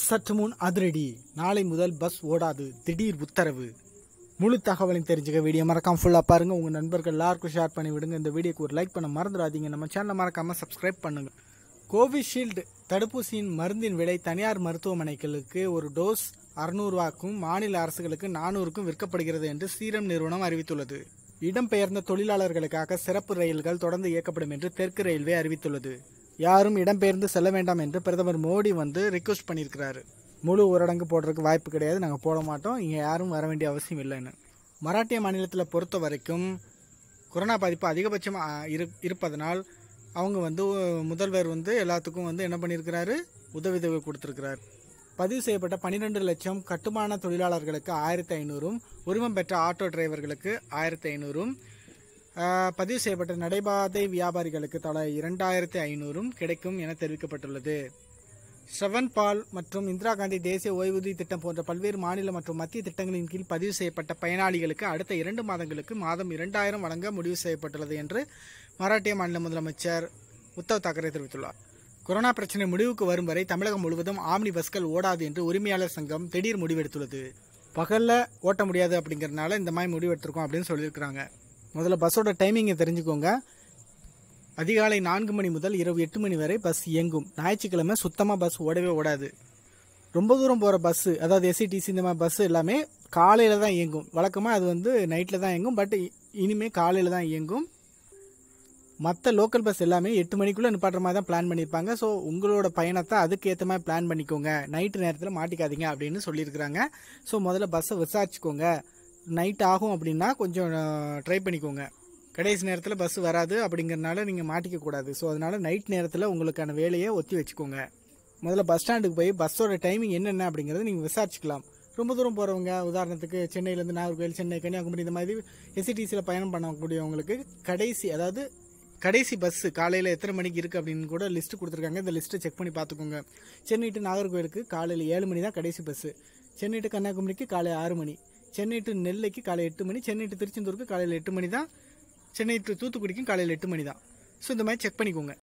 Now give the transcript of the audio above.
சற்று முன் அதிரடி நாளை முதல் பஸ் ஓடாது திடீர் உத்தரவு முழு தகவலையும் தெரிஞ்சுக்க வீடியோ மறக்காம ஃபுல்லாக பாருங்கள் உங்கள் நண்பர்கள் எல்லாருக்கும் ஷேர் பண்ணி விடுங்க இந்த வீடியோக்கு ஒரு லைக் பண்ண மறந்துடாதீங்க நம்ம சேனலை மறக்காமல் சப்ஸ்கிரைப் பண்ணுங்கள் கோவிஷீல்டு தடுப்பூசியின் மருந்தின் விலை தனியார் மருத்துவமனைகளுக்கு ஒரு டோஸ் அறுநூறுவாக்கும் மாநில அரசுகளுக்கு நானூறுக்கும் விற்கப்படுகிறது என்று சீரம் நிறுவனம் அறிவித்துள்ளது இடம்பெயர்ந்த தொழிலாளர்களுக்காக சிறப்பு ரயில்கள் தொடர்ந்து இயக்கப்படும் என்று தெற்கு ரயில்வே அறிவித்துள்ளது யாரும் இடம்பெயர்ந்து செல்ல வேண்டாம் என்று பிரதமர் மோடி வந்து ரிக்வெஸ்ட் பண்ணியிருக்கிறாரு முழு ஊரடங்கு போடுறதுக்கு வாய்ப்பு கிடையாது நாங்கள் போட மாட்டோம் இங்கே யாரும் வர வேண்டிய அவசியம் இல்லைன்னு மராட்டிய மாநிலத்தில் பொறுத்த வரைக்கும் கொரோனா பாதிப்பு அதிகபட்சமாக இரு இருப்பதனால் அவங்க வந்து முதல்வர் வந்து எல்லாத்துக்கும் வந்து என்ன பண்ணியிருக்கிறாரு உதவி கொடுத்துருக்கிறார் பதிவு செய்யப்பட்ட பன்னிரெண்டு லட்சம் கட்டுமான தொழிலாளர்களுக்கு ஆயிரத்தி ஐநூறும் உரிமம் பெற்ற ஆட்டோ டிரைவர்களுக்கு ஆயிரத்தி ஐநூறும் பதிவு செய்யப்பட்ட நடைபாதை வியாபாரிகளுக்கு தலா இரண்டாயிரத்தி ஐநூறும் கிடைக்கும் என தெரிவிக்கப்பட்டுள்ளது ஸ்ரவன் பால் மற்றும் இந்திரா காந்தி தேசிய ஓய்வூதிய திட்டம் போன்ற பல்வேறு மாநில மற்றும் மத்திய திட்டங்களின் கீழ் பதிவு செய்யப்பட்ட பயனாளிகளுக்கு அடுத்த இரண்டு மாதங்களுக்கு மாதம் இரண்டாயிரம் வழங்க முடிவு செய்யப்பட்டுள்ளது என்று மராட்டிய மாநில முதலமைச்சர் உத்தவ் தாக்கரே தெரிவித்துள்ளார் கொரோனா பிரச்சனை முடிவுக்கு வரும் வரை தமிழகம் முழுவதும் ஆம்னி பஸ்கள் ஓடாது என்று உரிமையாளர் சங்கம் திடீர் முடிவெடுத்துள்ளது பகலில் ஓட்ட முடியாது அப்படிங்கிறதுனால இந்த மாதிரி முடிவெடுத்திருக்கோம் அப்படின்னு சொல்லியிருக்கிறாங்க முதல்ல பஸ்ஸோட டைமிங்கை தெரிஞ்சுக்கோங்க அதிகாலை நான்கு மணி முதல் இரவு எட்டு மணி வரை பஸ் இயங்கும் ஞாயிற்றுக்கிழமை சுத்தமாக பஸ் ஓடவே ஓடாது ரொம்ப தூரம் போகிற பஸ்ஸு அதாவது எஸ்சிடிசி இந்த மாதிரி பஸ்ஸு எல்லாமே காலையில் தான் இயங்கும் வழக்கமாக அது வந்து நைட்டில் தான் இயங்கும் பட் இனிமேல் காலையில் தான் இயங்கும் மற்ற லோக்கல் பஸ் எல்லாமே எட்டு மணிக்குள்ளே நிப்பாட்டுற மாதிரி தான் பிளான் பண்ணியிருப்பாங்க ஸோ உங்களோட பயணத்தை அதுக்கேற்ற மாதிரி பிளான் பண்ணிக்கோங்க நைட்டு நேரத்தில் மாட்டிக்காதீங்க அப்படின்னு சொல்லியிருக்கிறாங்க ஸோ முதல்ல பஸ்ஸை விசாரிச்சுக்கோங்க நைட் ஆகும் அப்படின்னா கொஞ்சம் ட்ரை பண்ணிக்கோங்க கடைசி நேரத்தில் பஸ் வராது அப்படிங்கிறனால நீங்கள் மாட்டிக்கக்கூடாது ஸோ அதனால் நைட் நேரத்தில் உங்களுக்கான வேலையை ஒத்தி வச்சுக்கோங்க முதல்ல பஸ் ஸ்டாண்டுக்கு போய் பஸ்ஸோட டைமிங் என்னென்ன அப்படிங்கிறத நீங்கள் விசாரிச்சுக்கலாம் ரொம்ப தூரம் போகிறவங்க உதாரணத்துக்கு சென்னையிலேருந்து நாகர்கோவில் சென்னை கன்னியாகுமரி இந்த மாதிரி எஸ்சிடிசியில் பயணம் பண்ணக்கூடியவங்களுக்கு கடைசி அதாவது கடைசி பஸ்ஸு காலையில் எத்தனை மணிக்கு இருக்குது அப்படின்னு கூட லிஸ்ட்டு கொடுத்துருக்காங்க இந்த லிஸ்ட்டை செக் பண்ணி பார்த்துக்கோங்க சென்னை டு நாகர்கோவிலுக்கு காலையில் ஏழு மணி தான் கடைசி பஸ்ஸு சென்னை டு கன்னியாகுமரிக்கு காலை ஆறு மணி சென்னை டு நெல்லைக்கு காலை எட்டு மணி சென்னை டு திருச்செந்தூருக்கு காலையில் எட்டு மணி தான் சென்னை டு தூத்துக்குடிக்கும் காலையில் எட்டு மணி தான் ஸோ இந்த மாதிரி செக் பண்ணிக்கோங்க